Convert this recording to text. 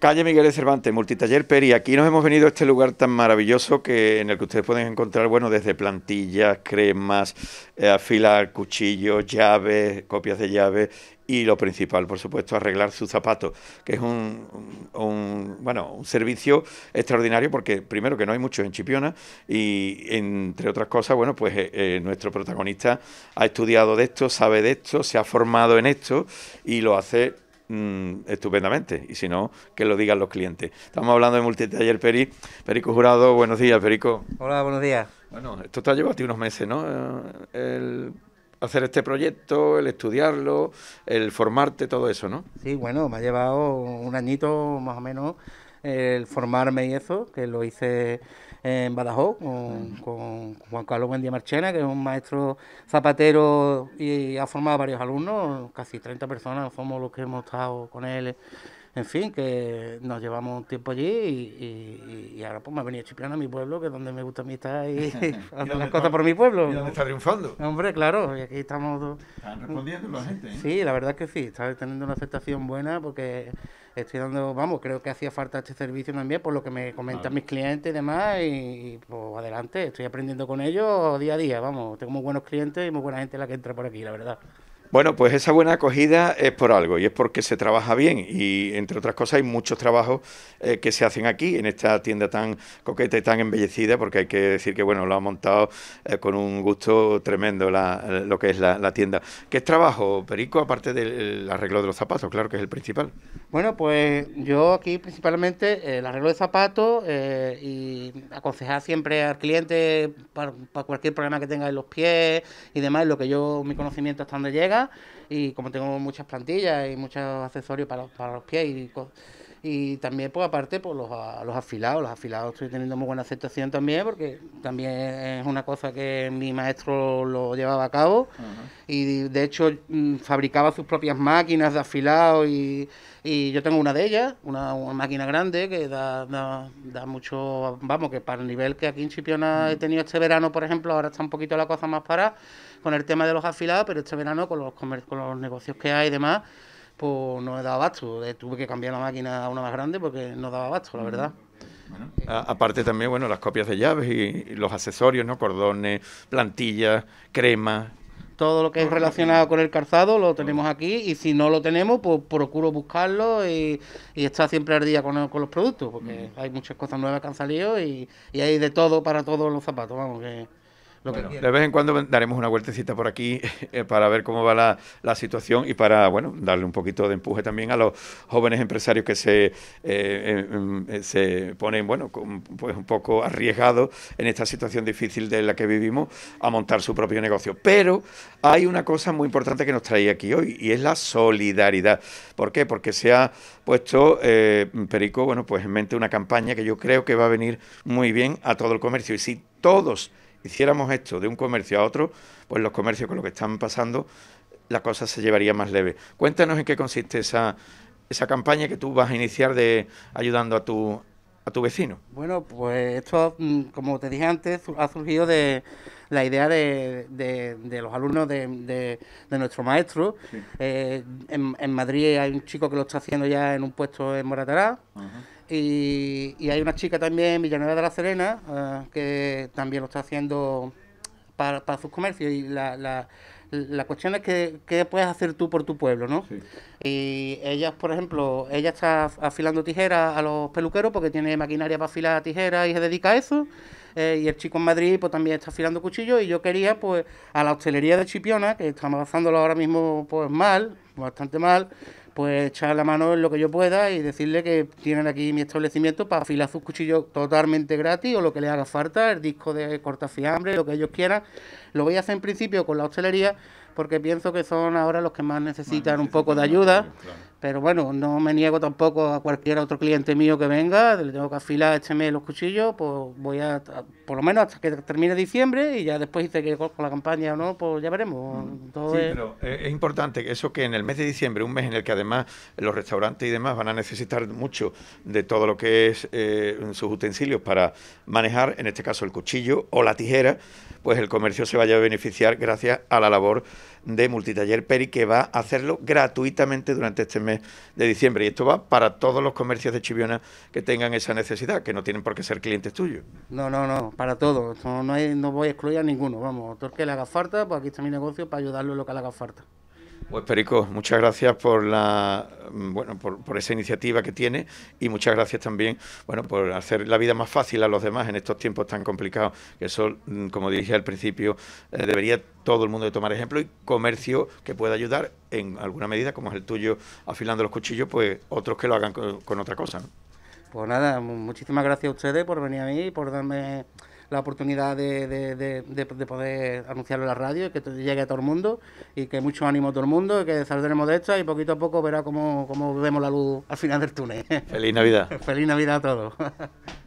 Calle Miguel de Cervantes, Multitaller Peri. Aquí nos hemos venido a este lugar tan maravilloso que en el que ustedes pueden encontrar, bueno, desde plantillas, cremas, eh, afilar cuchillos, llaves, copias de llaves y lo principal, por supuesto, arreglar sus zapatos, que es un, bueno, un servicio extraordinario porque primero que no hay muchos en Chipiona y entre otras cosas, bueno, pues eh, eh, nuestro protagonista ha estudiado de esto, sabe de esto, se ha formado en esto y lo hace Mm, estupendamente. Y si no, que lo digan los clientes. Estamos hablando de Multitaller Peri. Perico Jurado, buenos días, Perico. Hola, buenos días. Bueno, esto te ha llevado a ti unos meses, ¿no? Eh, el hacer este proyecto, el estudiarlo, el formarte, todo eso, ¿no? Sí, bueno, me ha llevado un añito más o menos el formarme y eso, que lo hice en Badajoz mm. con, Juan Carlos Buendía Marchena, que es un maestro zapatero y ha formado a varios alumnos, casi 30 personas somos los que hemos estado con él en fin, que nos llevamos un tiempo allí y, ahora pues me ha venido chipiando a mi pueblo, que es donde me gusta a mí estar y, hacer las cosas por mi pueblo. ¿Y donde está triunfando? Hombre, claro, y aquí estamos... Están respondiendo la gente. ¿eh? Sí, la verdad que sí, está teniendo una aceptación buena porque estoy dando, vamos, creo que hacía falta este servicio también, por lo que me comentan mis clientes y demás, y, y, pues adelante, estoy aprendiendo con ellos día a día, vamos, tengo muy buenos clientes y muy buena gente la que entra por aquí, la verdad. Bueno, pues esa buena acogida es por algo y es porque se trabaja bien y entre otras cosas hay muchos trabajos eh, que se hacen aquí en esta tienda tan coqueta y tan embellecida porque hay que decir que bueno, lo ha montado eh, con un gusto tremendo lo que es la, tienda. ¿Qué es trabajo, Perico, aparte del arreglo de los zapatos? Claro que es el principal. Bueno, pues yo aquí principalmente eh, el arreglo de zapatos y aconsejar siempre al cliente para, para cualquier problema que tenga en los pies y demás, lo que yo, mi conocimiento hasta donde llega y como tengo muchas plantillas y muchos accesorios para, los pies y cosas y también pues aparte por pues, los, los afilados, los afilados estoy teniendo muy buena aceptación también porque también es una cosa que mi maestro lo llevaba a cabo y de hecho mm, fabricaba sus propias máquinas de afilado y, yo tengo una de ellas, una, máquina grande que da, da, mucho, vamos, que para el nivel que aquí en Chipiona he tenido este verano, por ejemplo, ahora está un poquito la cosa más para con el tema de los afilados, pero este verano con los, con los negocios que hay y demás, pues no daba abasto. Eh, tuve que cambiar la máquina a una más grande porque no daba abasto, la mm, verdad. aparte también, bueno, las copias de llaves y, los accesorios, ¿no? Cordones, plantillas, crema. Todo lo que es relacionado con el calzado lo tenemos aquí y si no lo tenemos, pues procuro buscarlo y, y estar siempre al día con, los productos, porque mm. hay muchas cosas nuevas que han salido y, y, hay de todo para todos los zapatos, vamos, que de vez en cuando daremos una vueltecita por aquí eh, para ver cómo va la, situación y para bueno darle un poquito de empuje también a los jóvenes empresarios que se, eh, em, em, eh, se ponen bueno pues un poco arriesgados en esta situación difícil de la que vivimos a montar su propio negocio. Pero hay una cosa muy importante que nos trae aquí hoy y es la solidaridad. ¿Por qué? Porque se ha puesto Perico bueno pues en mente una campaña que yo creo que va a venir muy bien a todo el comercio y si todos hiciéramos esto de un comercio a otro, pues los comercios con lo que están pasando, la cosa se llevaría más leve. Cuéntanos en qué consiste esa, esa campaña que tú vas a iniciar de ayudando a tu, a tu vecino. Bueno, pues esto, mm, como te dije antes, ha surgido de la idea de, los alumnos de, de nuestro maestro. Eh, en, Madrid hay un chico que lo está haciendo ya en un puesto en Moratará. Y, y, hay una chica también, millonera de la Serena, eh, que también lo está haciendo para, sus comercios. Y la, la, cuestión es que, qué puedes hacer tú por tu pueblo, ¿no? Y ella, por ejemplo, ella está afilando tijeras a los peluqueros porque tiene maquinaria para afilar tijeras y se dedica a eso. Eh, y el chico en Madrid pues también está afilando cuchillos y yo quería pues a la hostelería de Chipiona, que estamos haciéndolo ahora mismo pues mal, bastante mal, pues echar la mano en lo que yo pueda y decirle que tienen aquí mi establecimiento para afilar sus cuchillos totalmente gratis o lo que les haga falta, el disco de cortafiambre, lo que ellos quieran. Lo voy a hacer en principio con la hostelería porque pienso que son ahora los que más necesitan, un poco de ayuda. Claro. Pero bueno, no me niego tampoco a cualquier otro cliente mío que venga, le tengo que afilar este mes los cuchillos, pues voy a, por lo menos hasta que termine diciembre y ya después dice que con la campaña o no, pues ya veremos. Mm. sí, pero eh, es importante que eso que en el mes de diciembre, un mes en el que además los restaurantes y demás van a necesitar mucho de todo lo que es eh, sus utensilios para manejar, en este caso el cuchillo o la tijera, pues el comercio se vaya a beneficiar gracias a la labor de Multitaller Peri que va a hacerlo gratuitamente durante este mes de diciembre. Y esto va para todos los comercios de Chiviona que tengan esa necesidad, que no tienen por qué ser clientes tuyos. No, no, no, para todos. No, hay, no voy a excluir a ninguno. Vamos, todo el que le haga falta, pues aquí está mi negocio para ayudarlo a lo que le haga falta. Pues Perico, muchas gracias por la mm, bueno por, esa iniciativa que tiene y muchas gracias también bueno por hacer la vida más fácil a los demás en estos tiempos tan complicados. Que eso, mm, como dije al principio, eh, debería todo el mundo tomar ejemplo y comercio que pueda ayudar en alguna medida, como es el tuyo afilando los cuchillos, pues otros que lo hagan con, otra cosa. Pues nada, muchísimas gracias a ustedes por venir a mí y por darme la oportunidad de, poder anunciarlo en la radio y que llegue a todo el mundo y que mucho ánimo a todo el mundo y que saldremos de esta y poquito a poco verá cómo, cómo vemos la luz al final del túnel. Feliz Navidad. Feliz Navidad a todos.